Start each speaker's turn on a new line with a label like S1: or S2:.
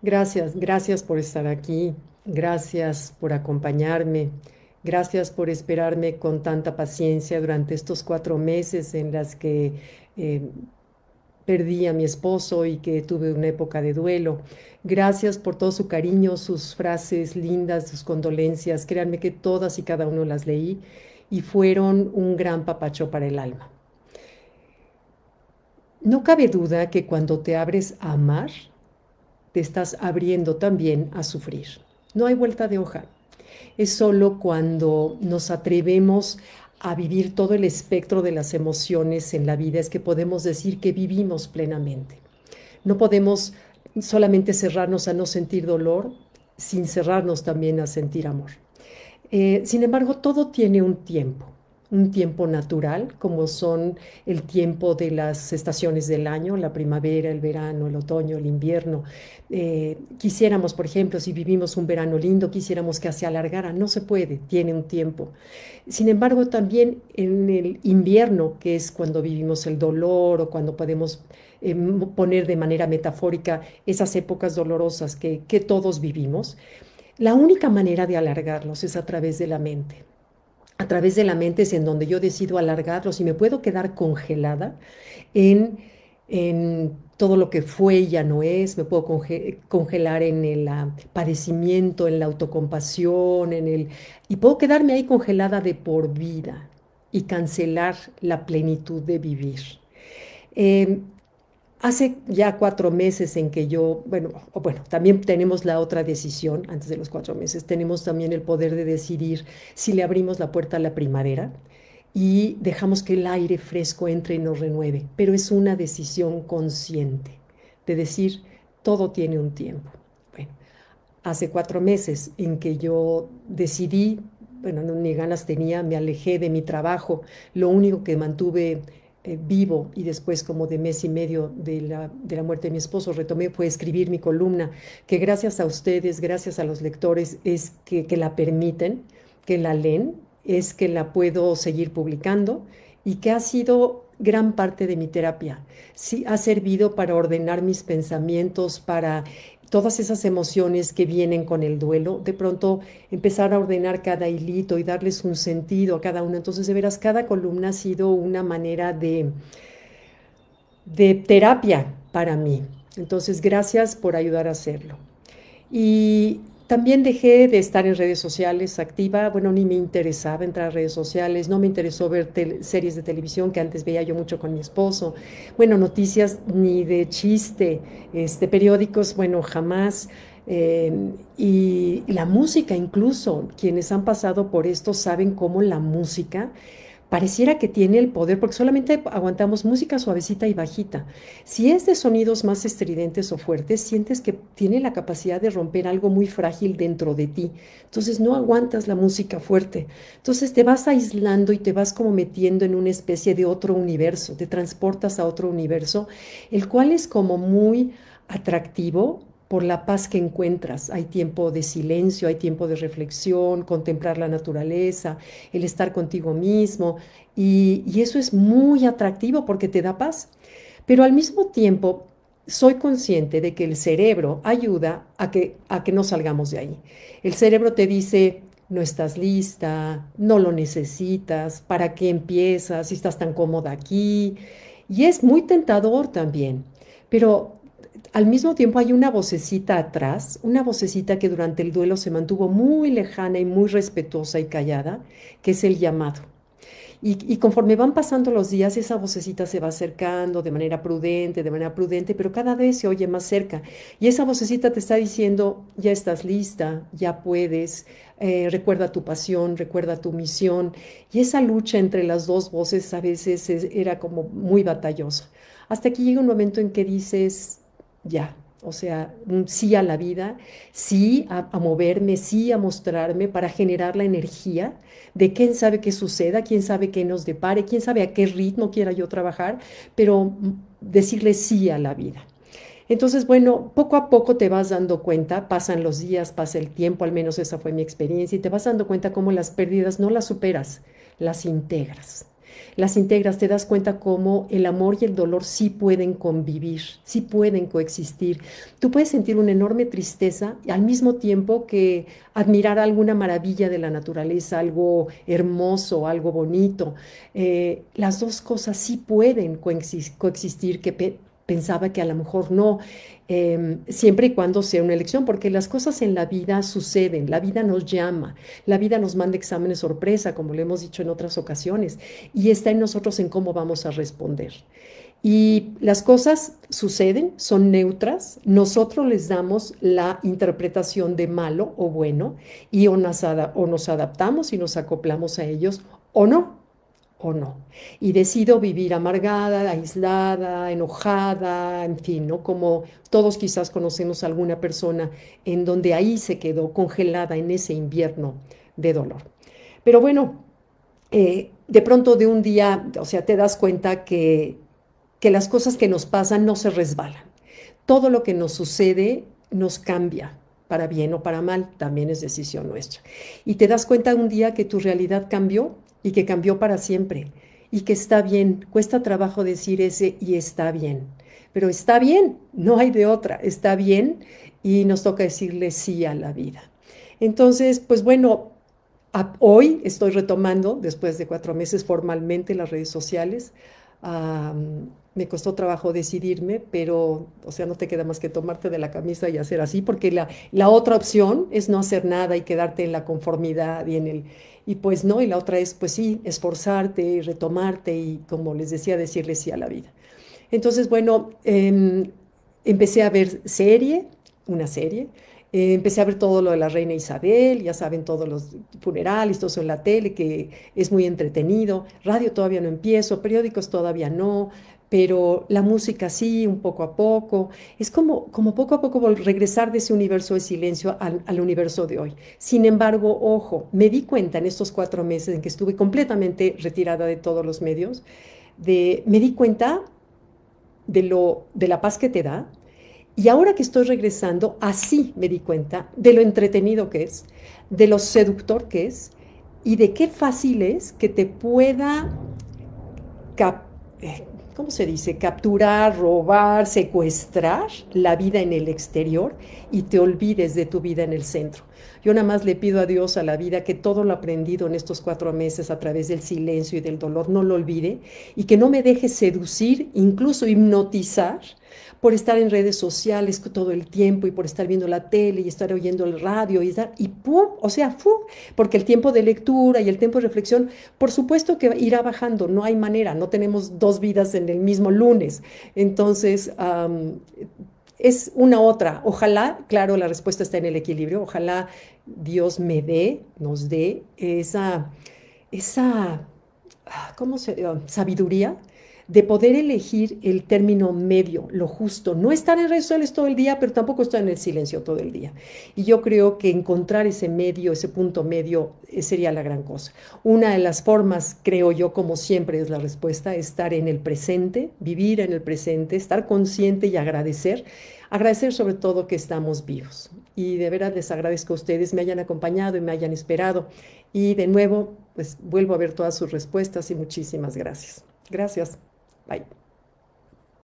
S1: Gracias, gracias por estar aquí, gracias por acompañarme, gracias por esperarme con tanta paciencia durante estos cuatro meses en las que eh, perdí a mi esposo y que tuve una época de duelo. Gracias por todo su cariño, sus frases lindas, sus condolencias. Créanme que todas y cada uno las leí y fueron un gran papacho para el alma. No cabe duda que cuando te abres a amar, estás abriendo también a sufrir. No hay vuelta de hoja. Es solo cuando nos atrevemos a vivir todo el espectro de las emociones en la vida es que podemos decir que vivimos plenamente. No podemos solamente cerrarnos a no sentir dolor, sin cerrarnos también a sentir amor. Eh, sin embargo, todo tiene un tiempo un tiempo natural, como son el tiempo de las estaciones del año, la primavera, el verano, el otoño, el invierno. Eh, quisiéramos, por ejemplo, si vivimos un verano lindo, quisiéramos que se alargara, no se puede, tiene un tiempo. Sin embargo, también en el invierno, que es cuando vivimos el dolor o cuando podemos em, poner de manera metafórica esas épocas dolorosas que, que todos vivimos, la única manera de alargarlos es a través de la mente a través de la mente es en donde yo decido alargarlos y me puedo quedar congelada en, en todo lo que fue y ya no es, me puedo congelar en el ah, padecimiento, en la autocompasión, en el... y puedo quedarme ahí congelada de por vida y cancelar la plenitud de vivir. Em, Hace ya cuatro meses en que yo, bueno, también tenemos la otra decisión, antes de los cuatro meses, tenemos también el poder de decidir si le abrimos la puerta a la primavera y dejamos que el aire fresco entre y nos renueve, pero es una decisión consciente, de decir, todo tiene un tiempo. Bueno, hace cuatro meses en que yo decidí, bueno, ni ganas tenía, me alejé de mi trabajo, lo único que mantuve eh, vivo y después como de mes y medio de la, de la muerte de mi esposo retomé fue escribir mi columna, que gracias a ustedes, gracias a los lectores, es que, que la permiten, que la leen, es que la puedo seguir publicando y que ha sido gran parte de mi terapia. Sí, ha servido para ordenar mis pensamientos, para todas esas emociones que vienen con el duelo, de pronto empezar a ordenar cada hilito y darles un sentido a cada uno. Entonces, de veras, cada columna ha sido una manera de, de terapia para mí. Entonces, gracias por ayudar a hacerlo. Y también dejé de estar en redes sociales activa, bueno, ni me interesaba entrar a redes sociales, no me interesó ver series de televisión que antes veía yo mucho con mi esposo, bueno, noticias ni de chiste, este, periódicos, bueno, jamás. Em, y la música incluso, quienes han pasado por esto saben cómo la música pareciera que tiene el poder, porque solamente aguantamos música suavecita y bajita. Si es de sonidos más estridentes o fuertes, sientes que tiene la capacidad de romper algo muy frágil dentro de ti. Entonces no aguantas la música fuerte. Entonces te vas aislando y te vas como metiendo en una especie de otro universo, te transportas a otro universo, el cual es como muy atractivo por la paz que encuentras. Hay tiempo de silencio, hay tiempo de reflexión, contemplar la naturaleza, el estar contigo mismo. Y, eso es muy atractivo porque te da paz. Pero al mismo tiempo, soy consciente de que el cerebro ayuda a que, a que no salgamos de ahí. El cerebro te dice, no estás lista, no lo necesitas, ¿para qué empiezas? Si estás tan cómoda aquí. Y es muy tentador también. Pero al mismo tiempo hay una vocecita atrás, una vocecita que durante el duelo se mantuvo muy lejana y muy respetuosa y callada, que es el llamado. Y, conforme van pasando los días, esa vocecita se va acercando de manera prudente, de manera prudente, pero cada vez se oye más cerca. Y esa vocecita te está diciendo, ya estás lista, ya puedes, eh, recuerda tu pasión, recuerda tu misión. Y esa lucha entre las dos voces a veces era como muy batallosa. Hasta aquí llega un momento en que dices, ya. O sea, sí a la vida, sí a, moverme, sí a mostrarme para generar la energía de quién sabe qué suceda, quién sabe qué nos depare, quién sabe a qué ritmo quiera yo trabajar, pero decirle sí a la vida. Entonces, bueno, poco a poco te vas dando cuenta, pasan los días, pasa el tiempo, al menos esa fue mi experiencia, y te vas dando cuenta cómo las pérdidas no las superas, las integras las integras, te das cuenta cómo el amor y el dolor sí pueden convivir, sí pueden coexistir. Tú puedes sentir una enorme tristeza al mismo tiempo que admirar alguna maravilla de la naturaleza, algo hermoso, algo bonito. Eh, las dos cosas sí pueden coexistir, que pensaba que a lo mejor no, em, siempre y cuando sea una elección, porque las cosas en la vida suceden, la vida nos llama, la vida nos manda exámenes sorpresa, como lo hemos dicho en otras ocasiones, y está en nosotros en cómo vamos a responder. Y las cosas suceden, son neutras, nosotros les damos la interpretación de malo o bueno y o nos adaptamos y nos acoplamos a ellos o no o no. Y decido vivir amargada, aislada, enojada, en fin, ¿no? Como todos quizás conocemos a alguna persona en donde ahí se quedó congelada en ese invierno de dolor. Pero bueno, eh, de pronto de un día, o sea, te das cuenta que, que las cosas que nos pasan no se resbalan. Todo lo que nos sucede nos cambia, para bien o para mal, también es decisión nuestra. Y te das cuenta un día que tu realidad cambió y que cambió para siempre y que está bien. Cuesta trabajo decir ese y está bien, pero está bien, no hay de otra, está bien y nos toca decirle sí a la vida. Entonces, pues bueno, hoy estoy retomando, después de cuatro meses formalmente, las redes sociales me costó trabajo decidirme, pero, o sea, no te queda más que tomarte de la camisa y hacer así, porque la, la otra opción es no hacer nada y quedarte en la conformidad y en el... Y pues no, y la otra es, pues sí, esforzarte y retomarte y, como les decía, decirle sí a la vida. Entonces, bueno, em, empecé a ver serie, una serie, eh, empecé a ver todo lo de la reina Isabel, ya saben, todos los funerales, todo eso en la tele, que es muy entretenido. Radio todavía no empiezo, periódicos todavía no, pero la música sí, un poco a poco. Es como, como poco a poco regresar de ese universo de silencio al, universo de hoy. Sin embargo, ojo, me di cuenta en estos cuatro meses en que estuve completamente retirada de todos los medios, de, me di cuenta de, lo, de la paz que te da. Y ahora que estoy regresando, así me di cuenta de lo entretenido que es, de lo seductor que es y de qué fácil es que te pueda eh, ¿cómo se dice? Capturar, robar, secuestrar la vida en el exterior y te olvides de tu vida en el centro. Yo nada más le pido a Dios, a la vida, que todo lo aprendido en estos cuatro meses a través del silencio y del dolor no lo olvide y que no me deje seducir, incluso hipnotizar por estar en redes sociales todo el tiempo y por estar viendo la tele y estar oyendo el radio y estar, y pum, o sea, pum, porque el tiempo de lectura y el tiempo de reflexión, por supuesto que irá bajando, no hay manera, no tenemos dos vidas en el mismo lunes. Entonces, es una otra. Ojalá, claro, la respuesta está en el equilibrio. Ojalá Dios me dé, nos dé esa, esa ah, ¿cómo se, ah? sabiduría de poder elegir el término medio, lo justo, no estar en redes sociales todo el día, pero tampoco estar en el silencio todo el día. Y yo creo que encontrar ese medio, ese punto medio, eh, sería la gran cosa. Una de las formas, creo yo, como siempre es la respuesta, estar en el presente, vivir en el presente, estar consciente y agradecer agradecer sobre todo que estamos vivos. Y de verdad les agradezco a ustedes, me hayan acompañado y me hayan esperado. Y de nuevo, pues vuelvo a ver todas sus respuestas y muchísimas gracias. Gracias. バイ。